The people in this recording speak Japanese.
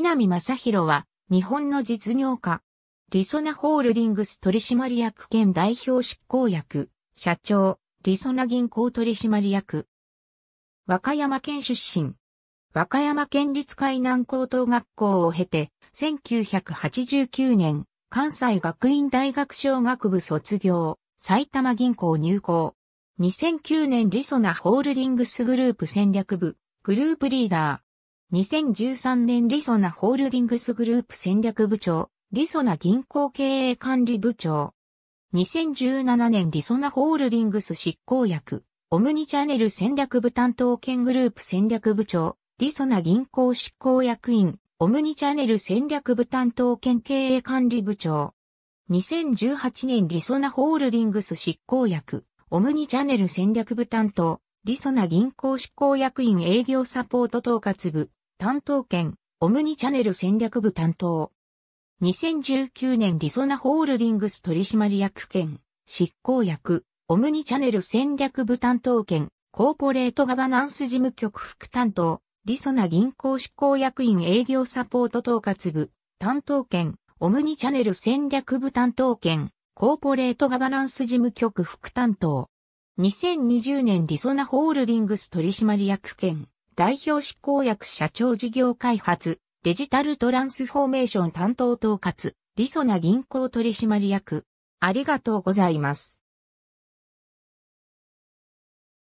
南正宏は、日本の実業家、リソナホールディングス取締役兼代表執行役、社長、リソナ銀行取締役。和歌山県出身。和歌山県立海南高等学校を経て、1989年、関西学院大学商学部卒業、埼玉銀行入校。2009年リソナホールディングスグループ戦略部、グループリーダー。2013年リソナホールディングスグループ戦略部長、リソナ銀行経営管理部長。2017年リソナホールディングス執行役、オムニチャネル戦略部担当兼グループ戦略部長、リソナ銀行執行役員、オムニチャネル戦略部担当兼経営管理部長。2018年リソナホールディングス執行役、オムニチャネル戦略部担当、リソナ銀行執行役員営業サポート統括部、担当兼、オムニチャネル戦略部担当。2019年リソナホールディングス取締役兼、執行役、オムニチャネル戦略部担当兼、コーポレートガバナンス事務局副担当、リソナ銀行執行役員営業サポート統括部、担当兼、オムニチャネル戦略部担当兼、コーポレートガバナンス事務局副担当。2020年リソナホールディングス取締役兼代表執行役社長事業開発デジタルトランスフォーメーション担当統括リソナ銀行取締役ありがとうございます。